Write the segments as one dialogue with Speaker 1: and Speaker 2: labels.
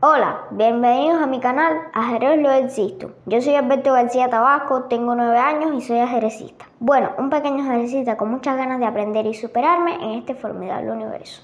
Speaker 1: Hola, bienvenidos a mi canal Ajedrez Lo Existo. Yo soy Alberto García Tabasco, tengo 9 años y soy ajerecista. Bueno, un pequeño ajerecista con muchas ganas de aprender y superarme en este formidable universo.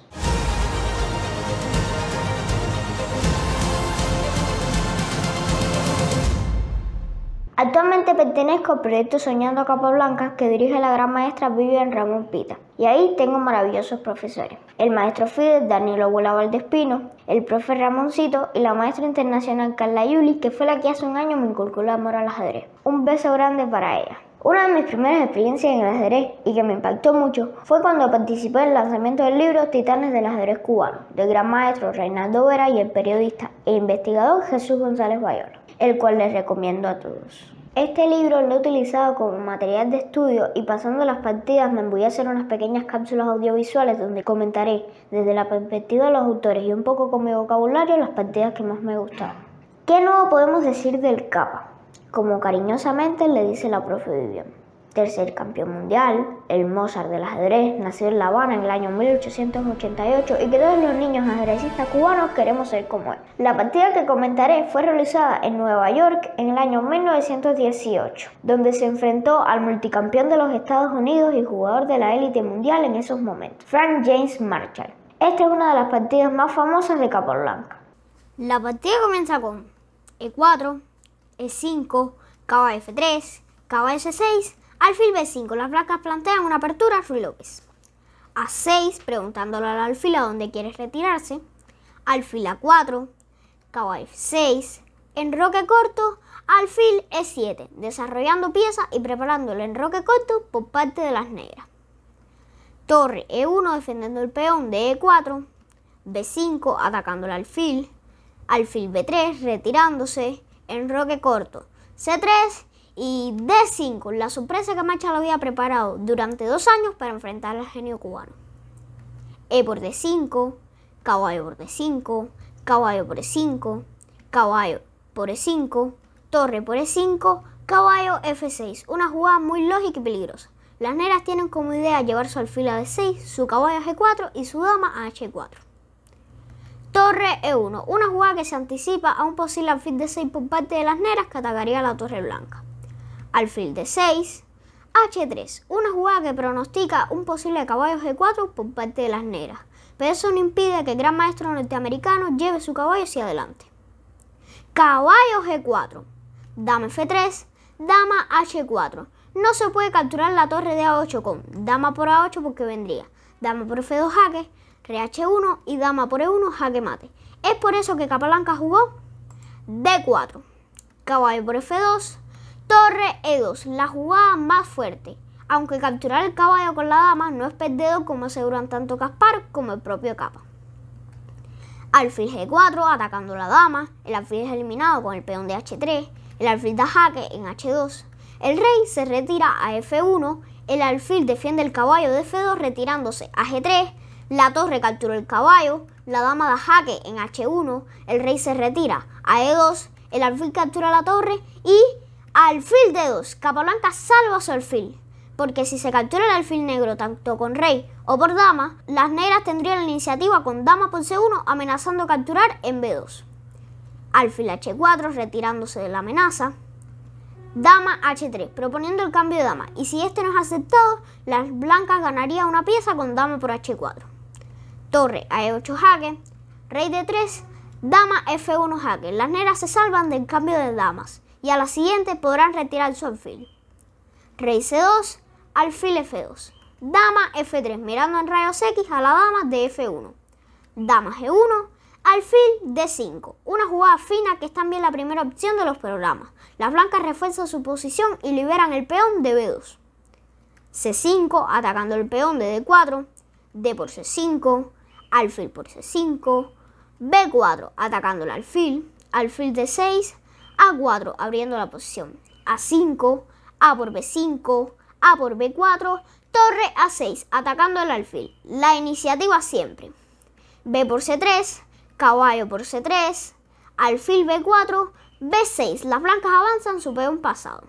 Speaker 1: Actualmente pertenezco al proyecto Soñando Capablanca que dirige la gran maestra Vivian Ramón Pita y ahí tengo maravillosos profesores. El maestro Fidel Daniel Abuela Valdespino, el profe Ramoncito y la maestra internacional Carla Yuli que fue la que hace un año me inculcó el amor al ajedrez. Un beso grande para ella. Una de mis primeras experiencias en el ajedrez y que me impactó mucho fue cuando participé en el lanzamiento del libro Titanes del ajedrez cubano, del gran maestro Reinaldo Vera y el periodista e investigador Jesús González Bayona, el cual les recomiendo a todos. Este libro lo he utilizado como material de estudio y pasando las partidas me voy a hacer unas pequeñas cápsulas audiovisuales donde comentaré desde la perspectiva de los autores y un poco con mi vocabulario las partidas que más me gustaron. ¿Qué nuevo podemos decir del capa? como cariñosamente le dice la profe Vivian. Tercer campeón mundial, el Mozart del ajedrez, nació en La Habana en el año 1888 y que todos los niños ajedrecistas cubanos queremos ser como él. La partida que comentaré fue realizada en Nueva York en el año 1918, donde se enfrentó al multicampeón de los Estados Unidos y jugador de la élite mundial en esos momentos, Frank James Marshall. Esta es una de las partidas más famosas de Capablanca. La partida comienza con E4, e5, caballo F3, caballo C6, alfil B5. Las blancas plantean una apertura, a Ruy López. A6, preguntándole al alfil a dónde quiere retirarse. Alfil A4, caballo F6, enroque corto, alfil E7, desarrollando piezas y preparando el enroque corto por parte de las negras. Torre E1 defendiendo el peón de E4, B5 atacando al alfil, alfil B3 retirándose, roque corto, C3 y D5, la sorpresa que Macha lo había preparado durante dos años para enfrentar al genio cubano. E por D5, caballo por D5, caballo por E5, caballo por E5, torre por E5, caballo F6. Una jugada muy lógica y peligrosa. Las negras tienen como idea llevar su alfila D6, su caballo a G4 y su dama a H4. Torre E1, una jugada que se anticipa a un posible alfil de 6 por parte de las negras que atacaría la torre blanca. Alfil de 6. H3, una jugada que pronostica un posible caballo G4 por parte de las negras, pero eso no impide que el gran maestro norteamericano lleve su caballo hacia adelante. Caballo G4, Dame F3, dama H4. No se puede capturar la torre de A8 con dama por A8 porque vendría dama por F2 jaque, reh 1 y dama por e1, jaque mate. Es por eso que Capablanca jugó d4, caballo por f2, torre e2, la jugada más fuerte. Aunque capturar el caballo con la dama no es perdedor como aseguran tanto Caspar como el propio Capa. Alfil g4 atacando la dama, el alfil es eliminado con el peón de h3, el alfil da jaque en h2, el rey se retira a f1, el alfil defiende el caballo de f2 retirándose a g3, la torre capturó el caballo, la dama da jaque en H1, el rey se retira a E2, el alfil captura la torre y alfil D2. Capablanca salva su alfil, porque si se captura el alfil negro tanto con rey o por dama, las negras tendrían la iniciativa con dama por C1 amenazando capturar en B2. Alfil H4 retirándose de la amenaza. Dama H3, proponiendo el cambio de dama, y si este no es aceptado, las blancas ganarían una pieza con dama por H4 torre a e8 jaque, rey d 3, dama f1 jaque. Las negras se salvan del cambio de damas y a la siguiente podrán retirar su alfil. Rey c2, alfil f2, dama f3 mirando en rayos X a la dama de f1, dama g1, alfil d5. Una jugada fina que es también la primera opción de los programas. Las blancas refuerzan su posición y liberan el peón de b2. c5 atacando el peón de d4, d por c5, alfil por C5, B4 atacando el alfil, alfil D6, A4 abriendo la posición A5, A por B5, A por B4, torre A6 atacando el alfil. La iniciativa siempre. B por C3, caballo por C3, alfil B4, B6. Las blancas avanzan su peón pasado.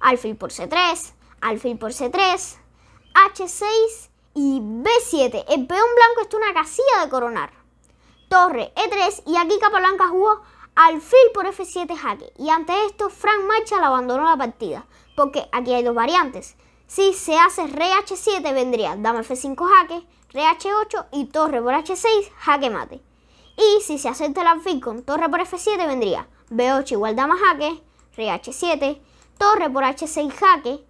Speaker 1: Alfil por C3, alfil por C3, H6 y B7. El peón blanco está una casilla de coronar. Torre E3 y aquí Capablanca jugó alfil por F7 jaque. Y ante esto, Frank Marshall abandonó la partida. Porque aquí hay dos variantes. Si se hace rey H7 vendría dama F5 jaque, rey H8 y torre por H6 jaque mate. Y si se acepta el este alfil con torre por F7 vendría B8 igual dama jaque, rey H7, torre por H6 jaque,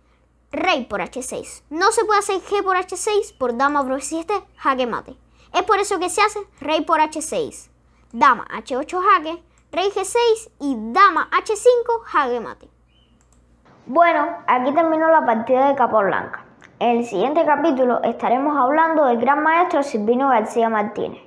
Speaker 1: rey por h6. No se puede hacer g por h6 por dama por 7 jaque mate. Es por eso que se hace rey por h6, dama h8 jaque, rey g6 y dama h5 jaque mate. Bueno, aquí terminó la partida de blanca En el siguiente capítulo estaremos hablando del gran maestro Silvino García Martínez.